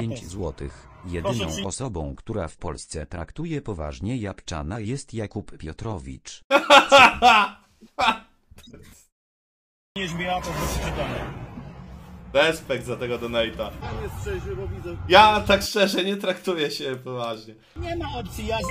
5 złotych. Jedyną Proszę osobą, która w Polsce traktuje poważnie Japczana jest Jakub Piotrowicz. Niedźbia, poproszę czytanie. Respekt za tego donata. Ja tak szczerze nie traktuję się poważnie. Nie ma opcji, ja